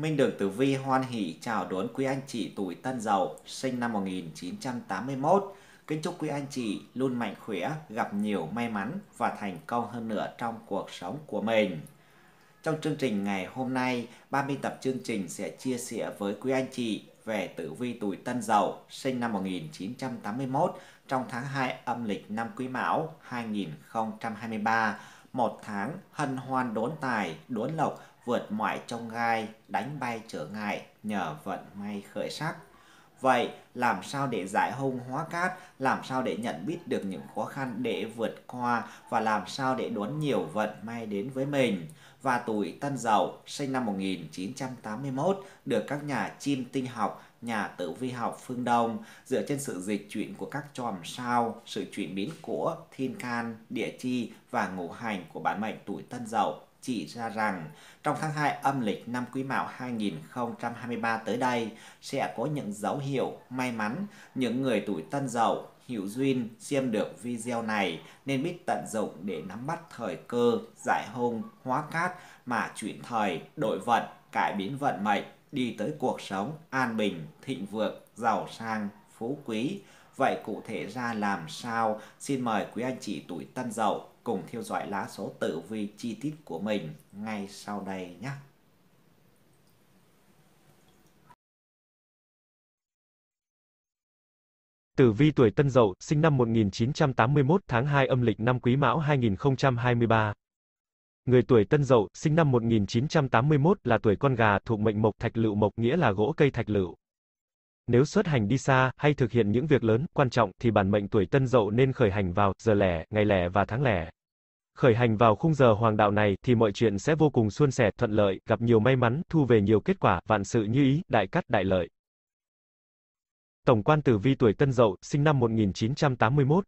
Minh Đường Tử Vi hoan hỷ chào đón quý anh chị tuổi Tân Dậu sinh năm 1981. Kính chúc quý anh chị luôn mạnh khỏe, gặp nhiều may mắn và thành công hơn nữa trong cuộc sống của mình. Trong chương trình ngày hôm nay, 30 tập chương trình sẽ chia sẻ với quý anh chị về tử vi tuổi Tân Dậu sinh năm 1981 trong tháng 2 âm lịch năm Quý Mão 2023, một tháng hân hoan đốn tài, đốn lộc vượt mọi trông gai, đánh bay trở ngại nhờ vận may khởi sắc. Vậy làm sao để giải hung hóa cát, làm sao để nhận biết được những khó khăn để vượt qua và làm sao để đón nhiều vận may đến với mình. Và tuổi Tân Dậu sinh năm 1981 được các nhà chim tinh học nhà tử vi học phương Đông dựa trên sự dịch chuyển của các chòm sao, sự chuyển biến của thiên can, địa chi và ngũ hành của bản mệnh tuổi Tân Dậu chỉ ra rằng trong tháng 2 âm lịch năm Quý Mão 2023 tới đây sẽ có những dấu hiệu may mắn những người tuổi Tân Dậu Hữu Duyên xem được video này nên biết tận dụng để nắm bắt thời cơ, giải hung, hóa cát mà chuyển thời, đổi vận, cải biến vận mệnh, đi tới cuộc sống an bình, thịnh vượng, giàu sang, phú quý. Vậy cụ thể ra làm sao? Xin mời quý anh chị tuổi Tân Dậu cùng theo dõi lá số tử vi chi tiết của mình ngay sau đây nhé. Tử vi tuổi Tân Dậu, sinh năm 1981 tháng 2 âm lịch năm Quý Mão 2023. Người tuổi Tân Dậu, sinh năm 1981 là tuổi con gà, thuộc mệnh mộc thạch lựu mộc nghĩa là gỗ cây thạch lựu. Nếu xuất hành đi xa hay thực hiện những việc lớn, quan trọng thì bản mệnh tuổi Tân Dậu nên khởi hành vào giờ lẻ, ngày lẻ và tháng lẻ khởi hành vào khung giờ hoàng đạo này thì mọi chuyện sẽ vô cùng suôn sẻ, thuận lợi, gặp nhiều may mắn, thu về nhiều kết quả, vạn sự như ý, đại cát đại lợi. Tổng quan tử vi tuổi Tân Dậu, sinh năm 1981.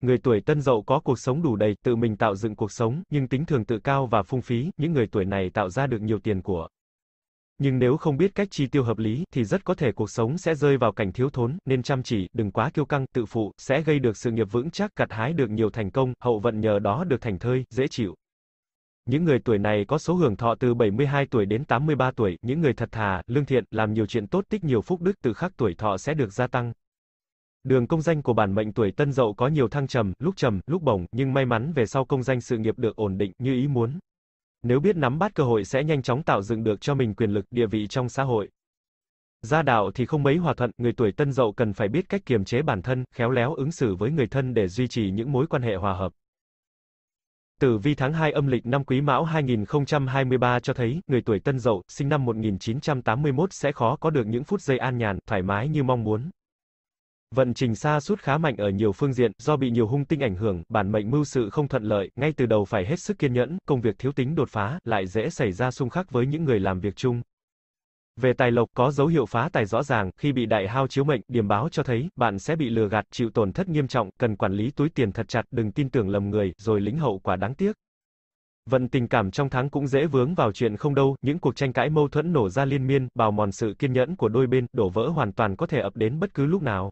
Người tuổi Tân Dậu có cuộc sống đủ đầy, tự mình tạo dựng cuộc sống, nhưng tính thường tự cao và phung phí, những người tuổi này tạo ra được nhiều tiền của nhưng nếu không biết cách chi tiêu hợp lý thì rất có thể cuộc sống sẽ rơi vào cảnh thiếu thốn, nên chăm chỉ, đừng quá kiêu căng, tự phụ sẽ gây được sự nghiệp vững chắc, gặt hái được nhiều thành công, hậu vận nhờ đó được thành thơi, dễ chịu. Những người tuổi này có số hưởng thọ từ 72 tuổi đến 83 tuổi, những người thật thà, lương thiện, làm nhiều chuyện tốt tích nhiều phúc đức từ khắc tuổi thọ sẽ được gia tăng. Đường công danh của bản mệnh tuổi Tân Dậu có nhiều thăng trầm, lúc trầm, lúc bổng, nhưng may mắn về sau công danh sự nghiệp được ổn định như ý muốn. Nếu biết nắm bắt cơ hội sẽ nhanh chóng tạo dựng được cho mình quyền lực, địa vị trong xã hội. Gia đạo thì không mấy hòa thuận, người tuổi tân dậu cần phải biết cách kiềm chế bản thân, khéo léo ứng xử với người thân để duy trì những mối quan hệ hòa hợp. Tử vi tháng 2 âm lịch năm Quý Mão 2023 cho thấy, người tuổi Tân Dậu, sinh năm 1981 sẽ khó có được những phút giây an nhàn, thoải mái như mong muốn. Vận trình xa sút khá mạnh ở nhiều phương diện, do bị nhiều hung tinh ảnh hưởng, bản mệnh mưu sự không thuận lợi, ngay từ đầu phải hết sức kiên nhẫn, công việc thiếu tính đột phá, lại dễ xảy ra xung khắc với những người làm việc chung. Về tài lộc có dấu hiệu phá tài rõ ràng, khi bị đại hao chiếu mệnh, điểm báo cho thấy bạn sẽ bị lừa gạt, chịu tổn thất nghiêm trọng, cần quản lý túi tiền thật chặt, đừng tin tưởng lầm người, rồi lĩnh hậu quả đáng tiếc. Vận tình cảm trong tháng cũng dễ vướng vào chuyện không đâu, những cuộc tranh cãi mâu thuẫn nổ ra liên miên, bào mòn sự kiên nhẫn của đôi bên, đổ vỡ hoàn toàn có thể ập đến bất cứ lúc nào.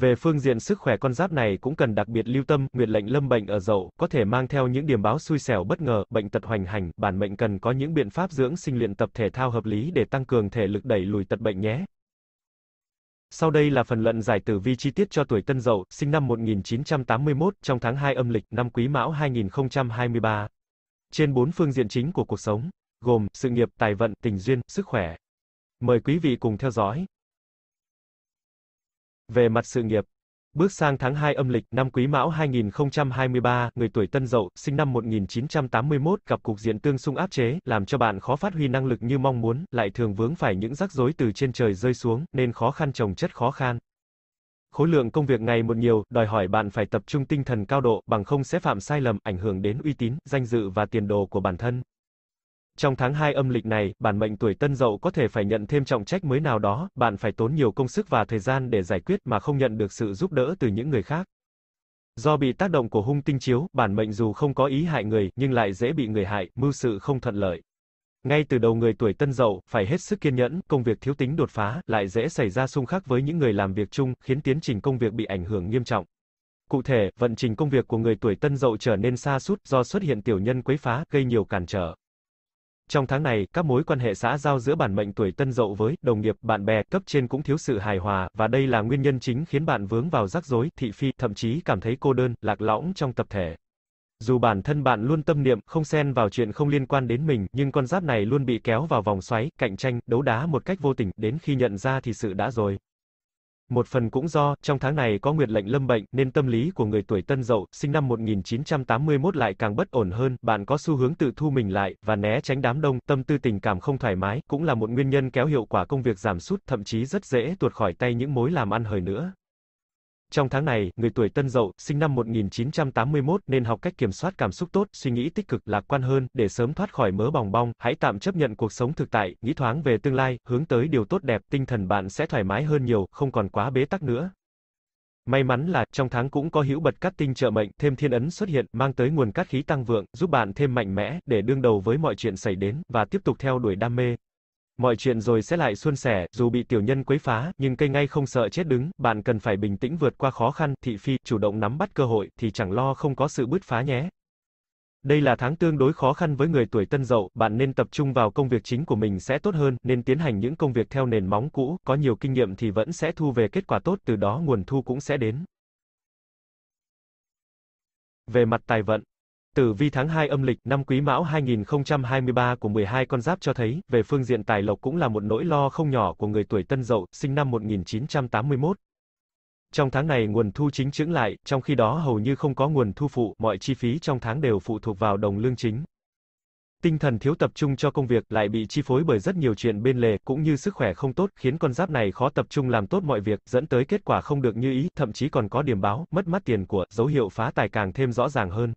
Về phương diện sức khỏe con giáp này cũng cần đặc biệt lưu tâm, nguyệt lệnh lâm bệnh ở dậu, có thể mang theo những điểm báo xui xẻo bất ngờ, bệnh tật hoành hành, bản mệnh cần có những biện pháp dưỡng sinh luyện tập thể thao hợp lý để tăng cường thể lực đẩy lùi tật bệnh nhé. Sau đây là phần luận giải tử vi chi tiết cho tuổi Tân Dậu, sinh năm 1981, trong tháng 2 âm lịch, năm Quý Mão 2023. Trên bốn phương diện chính của cuộc sống, gồm sự nghiệp, tài vận, tình duyên, sức khỏe. Mời quý vị cùng theo dõi. Về mặt sự nghiệp, Bước sang tháng 2 âm lịch, năm Quý Mão 2023, người tuổi Tân Dậu, sinh năm 1981, gặp cục diện tương xung áp chế, làm cho bạn khó phát huy năng lực như mong muốn, lại thường vướng phải những rắc rối từ trên trời rơi xuống, nên khó khăn trồng chất khó khăn. Khối lượng công việc ngày một nhiều, đòi hỏi bạn phải tập trung tinh thần cao độ, bằng không sẽ phạm sai lầm, ảnh hưởng đến uy tín, danh dự và tiền đồ của bản thân. Trong tháng 2 âm lịch này, bản mệnh tuổi Tân Dậu có thể phải nhận thêm trọng trách mới nào đó, bạn phải tốn nhiều công sức và thời gian để giải quyết mà không nhận được sự giúp đỡ từ những người khác. Do bị tác động của hung tinh chiếu, bản mệnh dù không có ý hại người, nhưng lại dễ bị người hại, mưu sự không thuận lợi. Ngay từ đầu người tuổi Tân Dậu, phải hết sức kiên nhẫn, công việc thiếu tính đột phá, lại dễ xảy ra xung khắc với những người làm việc chung, khiến tiến trình công việc bị ảnh hưởng nghiêm trọng. Cụ thể, vận trình công việc của người tuổi Tân Dậu trở nên xa sút do xuất hiện tiểu nhân quấy phá, gây nhiều cản trở. Trong tháng này, các mối quan hệ xã giao giữa bản mệnh tuổi Tân Dậu với đồng nghiệp, bạn bè, cấp trên cũng thiếu sự hài hòa và đây là nguyên nhân chính khiến bạn vướng vào rắc rối, thị phi, thậm chí cảm thấy cô đơn, lạc lõng trong tập thể. Dù bản thân bạn luôn tâm niệm không xen vào chuyện không liên quan đến mình, nhưng con giáp này luôn bị kéo vào vòng xoáy, cạnh tranh, đấu đá một cách vô tình, đến khi nhận ra thì sự đã rồi một phần cũng do, trong tháng này có nguyệt lệnh lâm bệnh, nên tâm lý của người tuổi tân dậu, sinh năm 1981 lại càng bất ổn hơn, bạn có xu hướng tự thu mình lại, và né tránh đám đông, tâm tư tình cảm không thoải mái, cũng là một nguyên nhân kéo hiệu quả công việc giảm sút, thậm chí rất dễ tuột khỏi tay những mối làm ăn hời nữa. Trong tháng này, người tuổi Tân Dậu, sinh năm 1981 nên học cách kiểm soát cảm xúc tốt, suy nghĩ tích cực, lạc quan hơn để sớm thoát khỏi mớ bòng bong, hãy tạm chấp nhận cuộc sống thực tại, nghĩ thoáng về tương lai, hướng tới điều tốt đẹp, tinh thần bạn sẽ thoải mái hơn nhiều, không còn quá bế tắc nữa. May mắn là trong tháng cũng có hữu bật cát tinh trợ mệnh, thêm thiên ấn xuất hiện, mang tới nguồn cát khí tăng vượng, giúp bạn thêm mạnh mẽ để đương đầu với mọi chuyện xảy đến và tiếp tục theo đuổi đam mê, Mọi chuyện rồi sẽ lại suôn sẻ, dù bị tiểu nhân quấy phá, nhưng cây ngay không sợ chết đứng, bạn cần phải bình tĩnh vượt qua khó khăn, thị phi, chủ động nắm bắt cơ hội, thì chẳng lo không có sự bứt phá nhé. Đây là tháng tương đối khó khăn với người tuổi tân dậu, bạn nên tập trung vào công việc chính của mình sẽ tốt hơn, nên tiến hành những công việc theo nền móng cũ, có nhiều kinh nghiệm thì vẫn sẽ thu về kết quả tốt, từ đó nguồn thu cũng sẽ đến. Về mặt tài vận Tử vi tháng 2 âm lịch năm Quý Mão 2023 của 12 con giáp cho thấy, về phương diện tài lộc cũng là một nỗi lo không nhỏ của người tuổi Tân Dậu, sinh năm 1981. Trong tháng này nguồn thu chính chững lại, trong khi đó hầu như không có nguồn thu phụ, mọi chi phí trong tháng đều phụ thuộc vào đồng lương chính. Tinh thần thiếu tập trung cho công việc lại bị chi phối bởi rất nhiều chuyện bên lề, cũng như sức khỏe không tốt, khiến con giáp này khó tập trung làm tốt mọi việc, dẫn tới kết quả không được như ý, thậm chí còn có điểm báo, mất mát tiền của, dấu hiệu phá tài càng thêm rõ ràng hơn.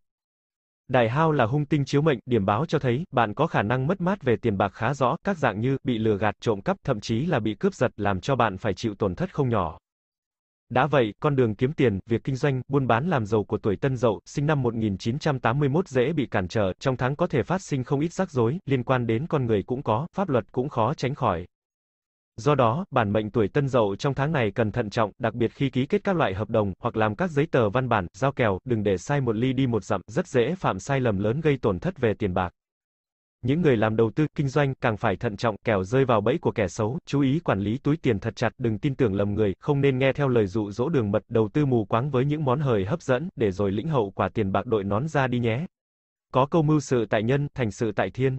Đài hao là hung tinh chiếu mệnh, điểm báo cho thấy bạn có khả năng mất mát về tiền bạc khá rõ, các dạng như bị lừa gạt, trộm cắp, thậm chí là bị cướp giật làm cho bạn phải chịu tổn thất không nhỏ. Đã vậy, con đường kiếm tiền, việc kinh doanh, buôn bán làm giàu của tuổi Tân Dậu, sinh năm 1981 dễ bị cản trở, trong tháng có thể phát sinh không ít rắc rối, liên quan đến con người cũng có, pháp luật cũng khó tránh khỏi. Do đó, bản mệnh tuổi Tân Dậu trong tháng này cần thận trọng, đặc biệt khi ký kết các loại hợp đồng hoặc làm các giấy tờ văn bản, giao kèo, đừng để sai một ly đi một dặm, rất dễ phạm sai lầm lớn gây tổn thất về tiền bạc. Những người làm đầu tư, kinh doanh càng phải thận trọng, kẻo rơi vào bẫy của kẻ xấu, chú ý quản lý túi tiền thật chặt, đừng tin tưởng lầm người, không nên nghe theo lời dụ dỗ đường mật, đầu tư mù quáng với những món hời hấp dẫn, để rồi lĩnh hậu quả tiền bạc đội nón ra đi nhé. Có câu mưu sự tại nhân, thành sự tại thiên.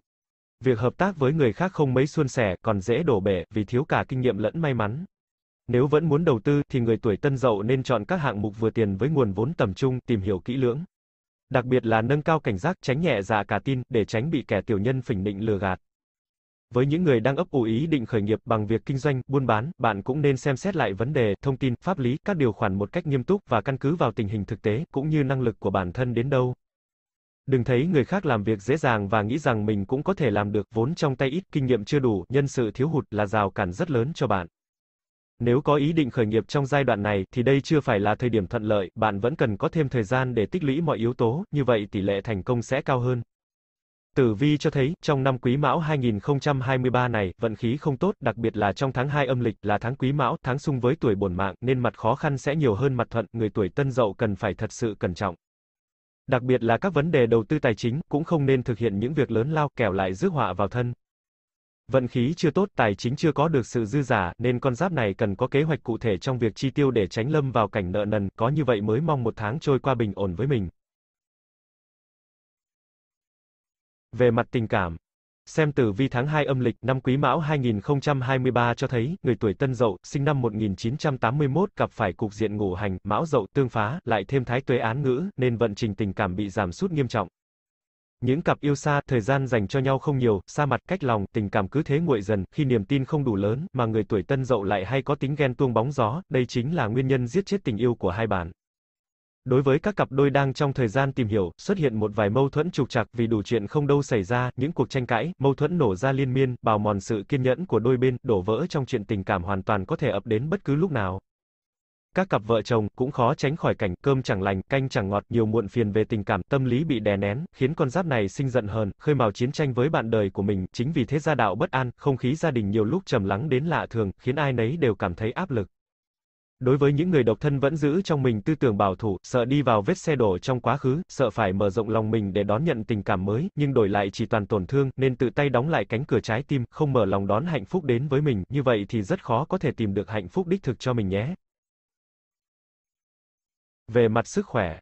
Việc hợp tác với người khác không mấy suôn sẻ, còn dễ đổ bể, vì thiếu cả kinh nghiệm lẫn may mắn. Nếu vẫn muốn đầu tư, thì người tuổi tân dậu nên chọn các hạng mục vừa tiền với nguồn vốn tầm trung, tìm hiểu kỹ lưỡng. Đặc biệt là nâng cao cảnh giác, tránh nhẹ dạ cả tin, để tránh bị kẻ tiểu nhân phỉnh định lừa gạt. Với những người đang ấp ủ ý định khởi nghiệp bằng việc kinh doanh, buôn bán, bạn cũng nên xem xét lại vấn đề, thông tin, pháp lý, các điều khoản một cách nghiêm túc và căn cứ vào tình hình thực tế, cũng như năng lực của bản thân đến đâu. Đừng thấy người khác làm việc dễ dàng và nghĩ rằng mình cũng có thể làm được, vốn trong tay ít, kinh nghiệm chưa đủ, nhân sự thiếu hụt là rào cản rất lớn cho bạn. Nếu có ý định khởi nghiệp trong giai đoạn này thì đây chưa phải là thời điểm thuận lợi, bạn vẫn cần có thêm thời gian để tích lũy mọi yếu tố, như vậy tỷ lệ thành công sẽ cao hơn. Tử vi cho thấy, trong năm Quý Mão 2023 này, vận khí không tốt, đặc biệt là trong tháng 2 âm lịch là tháng Quý Mão, tháng xung với tuổi bổn mạng nên mặt khó khăn sẽ nhiều hơn mặt thuận, người tuổi Tân Dậu cần phải thật sự cẩn trọng. Đặc biệt là các vấn đề đầu tư tài chính, cũng không nên thực hiện những việc lớn lao kẻo lại rước họa vào thân. Vận khí chưa tốt, tài chính chưa có được sự dư giả, nên con giáp này cần có kế hoạch cụ thể trong việc chi tiêu để tránh lâm vào cảnh nợ nần, có như vậy mới mong một tháng trôi qua bình ổn với mình. Về mặt tình cảm, Xem tử vi tháng 2 âm lịch năm Quý Mão 2023 cho thấy, người tuổi Tân Dậu, sinh năm 1981, gặp phải cục diện ngũ hành, Mão Dậu tương phá, lại thêm thái tuế án ngữ, nên vận trình tình cảm bị giảm sút nghiêm trọng. Những cặp yêu xa, thời gian dành cho nhau không nhiều, xa mặt cách lòng, tình cảm cứ thế nguội dần, khi niềm tin không đủ lớn, mà người tuổi Tân Dậu lại hay có tính ghen tuông bóng gió, đây chính là nguyên nhân giết chết tình yêu của hai bạn. Đối với các cặp đôi đang trong thời gian tìm hiểu, xuất hiện một vài mâu thuẫn trục trặc vì đủ chuyện không đâu xảy ra, những cuộc tranh cãi, mâu thuẫn nổ ra liên miên, bào mòn sự kiên nhẫn của đôi bên, đổ vỡ trong chuyện tình cảm hoàn toàn có thể ập đến bất cứ lúc nào. Các cặp vợ chồng cũng khó tránh khỏi cảnh cơm chẳng lành, canh chẳng ngọt, nhiều muộn phiền về tình cảm, tâm lý bị đè nén, khiến con giáp này sinh giận hờn, khơi mào chiến tranh với bạn đời của mình, chính vì thế gia đạo bất an, không khí gia đình nhiều lúc trầm lắng đến lạ thường, khiến ai nấy đều cảm thấy áp lực. Đối với những người độc thân vẫn giữ trong mình tư tưởng bảo thủ, sợ đi vào vết xe đổ trong quá khứ, sợ phải mở rộng lòng mình để đón nhận tình cảm mới, nhưng đổi lại chỉ toàn tổn thương, nên tự tay đóng lại cánh cửa trái tim, không mở lòng đón hạnh phúc đến với mình, như vậy thì rất khó có thể tìm được hạnh phúc đích thực cho mình nhé. Về mặt sức khỏe,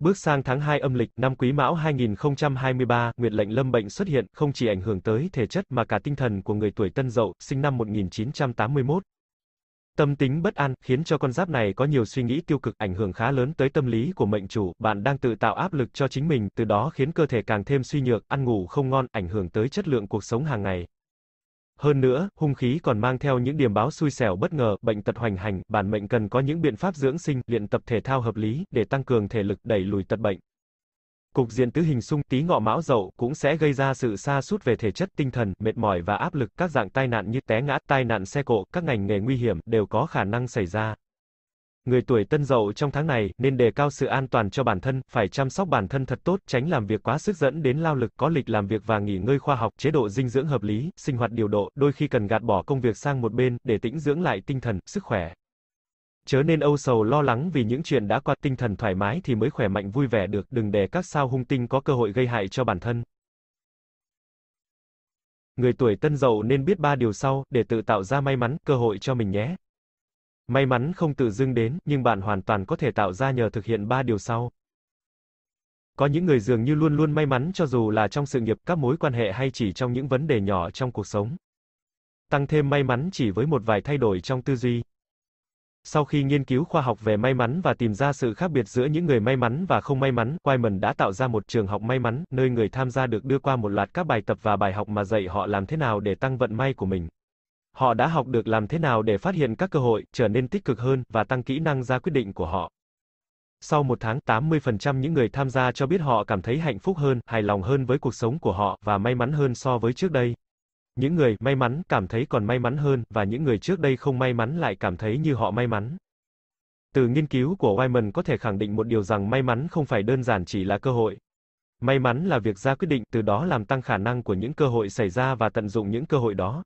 Bước sang tháng 2 âm lịch, năm Quý Mão 2023, Nguyệt lệnh lâm bệnh xuất hiện, không chỉ ảnh hưởng tới thể chất mà cả tinh thần của người tuổi Tân Dậu, sinh năm 1981. Tâm tính bất an khiến cho con giáp này có nhiều suy nghĩ tiêu cực ảnh hưởng khá lớn tới tâm lý của mệnh chủ, bạn đang tự tạo áp lực cho chính mình, từ đó khiến cơ thể càng thêm suy nhược, ăn ngủ không ngon, ảnh hưởng tới chất lượng cuộc sống hàng ngày. Hơn nữa, hung khí còn mang theo những điểm báo xui xẻo bất ngờ, bệnh tật hoành hành, bản mệnh cần có những biện pháp dưỡng sinh, luyện tập thể thao hợp lý để tăng cường thể lực đẩy lùi tật bệnh. Cục diện tứ hình xung tí ngọ mão dậu cũng sẽ gây ra sự sa sút về thể chất tinh thần, mệt mỏi và áp lực, các dạng tai nạn như té ngã, tai nạn xe cộ, các ngành nghề nguy hiểm đều có khả năng xảy ra. Người tuổi tân dậu trong tháng này nên đề cao sự an toàn cho bản thân, phải chăm sóc bản thân thật tốt, tránh làm việc quá sức dẫn đến lao lực, có lịch làm việc và nghỉ ngơi khoa học, chế độ dinh dưỡng hợp lý, sinh hoạt điều độ, đôi khi cần gạt bỏ công việc sang một bên để tĩnh dưỡng lại tinh thần, sức khỏe chớ nên âu sầu lo lắng vì những chuyện đã qua, tinh thần thoải mái thì mới khỏe mạnh vui vẻ được, đừng để các sao hung tinh có cơ hội gây hại cho bản thân. Người tuổi Tân Dậu nên biết ba điều sau để tự tạo ra may mắn, cơ hội cho mình nhé. May mắn không tự dưng đến, nhưng bạn hoàn toàn có thể tạo ra nhờ thực hiện ba điều sau. Có những người dường như luôn luôn may mắn cho dù là trong sự nghiệp, các mối quan hệ hay chỉ trong những vấn đề nhỏ trong cuộc sống. Tăng thêm may mắn chỉ với một vài thay đổi trong tư duy. Sau khi nghiên cứu khoa học về may mắn và tìm ra sự khác biệt giữa những người may mắn và không may mắn, Wyman đã tạo ra một trường học may mắn, nơi người tham gia được đưa qua một loạt các bài tập và bài học mà dạy họ làm thế nào để tăng vận may của mình. Họ đã học được làm thế nào để phát hiện các cơ hội, trở nên tích cực hơn, và tăng kỹ năng ra quyết định của họ. Sau một tháng, 80% những người tham gia cho biết họ cảm thấy hạnh phúc hơn, hài lòng hơn với cuộc sống của họ, và may mắn hơn so với trước đây. Những người may mắn cảm thấy còn may mắn hơn, và những người trước đây không may mắn lại cảm thấy như họ may mắn. Từ nghiên cứu của Wyman có thể khẳng định một điều rằng may mắn không phải đơn giản chỉ là cơ hội. May mắn là việc ra quyết định, từ đó làm tăng khả năng của những cơ hội xảy ra và tận dụng những cơ hội đó.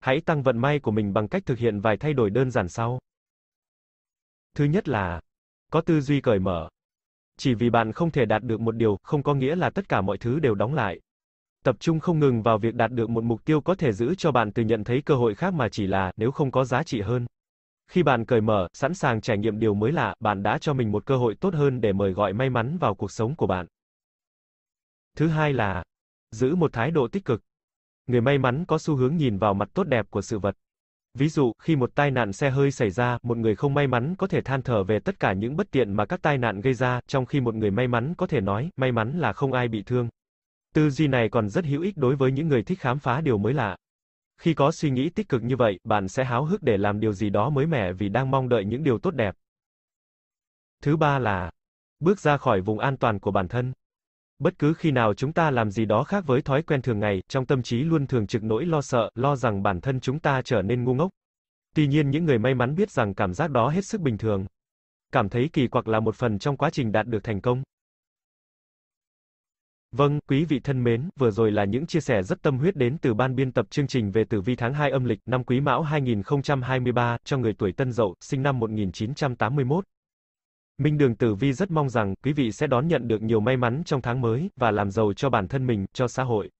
Hãy tăng vận may của mình bằng cách thực hiện vài thay đổi đơn giản sau. Thứ nhất là có tư duy cởi mở. Chỉ vì bạn không thể đạt được một điều, không có nghĩa là tất cả mọi thứ đều đóng lại. Tập trung không ngừng vào việc đạt được một mục tiêu có thể giữ cho bạn từ nhận thấy cơ hội khác mà chỉ là, nếu không có giá trị hơn. Khi bạn cởi mở, sẵn sàng trải nghiệm điều mới lạ, bạn đã cho mình một cơ hội tốt hơn để mời gọi may mắn vào cuộc sống của bạn. Thứ hai là, giữ một thái độ tích cực. Người may mắn có xu hướng nhìn vào mặt tốt đẹp của sự vật. Ví dụ, khi một tai nạn xe hơi xảy ra, một người không may mắn có thể than thở về tất cả những bất tiện mà các tai nạn gây ra, trong khi một người may mắn có thể nói, may mắn là không ai bị thương. Tư duy này còn rất hữu ích đối với những người thích khám phá điều mới lạ. Khi có suy nghĩ tích cực như vậy, bạn sẽ háo hức để làm điều gì đó mới mẻ vì đang mong đợi những điều tốt đẹp. Thứ ba là bước ra khỏi vùng an toàn của bản thân. Bất cứ khi nào chúng ta làm gì đó khác với thói quen thường ngày, trong tâm trí luôn thường trực nỗi lo sợ, lo rằng bản thân chúng ta trở nên ngu ngốc. Tuy nhiên những người may mắn biết rằng cảm giác đó hết sức bình thường. Cảm thấy kỳ quặc là một phần trong quá trình đạt được thành công. Vâng, quý vị thân mến, vừa rồi là những chia sẻ rất tâm huyết đến từ ban biên tập chương trình về tử vi tháng 2 âm lịch năm Quý Mão 2023 cho người tuổi Tân Dậu, sinh năm 1981. Minh Đường Tử Vi rất mong rằng quý vị sẽ đón nhận được nhiều may mắn trong tháng mới và làm giàu cho bản thân mình, cho xã hội.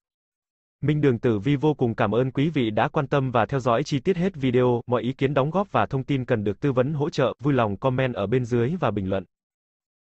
Minh Đường Tử Vi vô cùng cảm ơn quý vị đã quan tâm và theo dõi chi tiết hết video, mọi ý kiến đóng góp và thông tin cần được tư vấn hỗ trợ, vui lòng comment ở bên dưới và bình luận.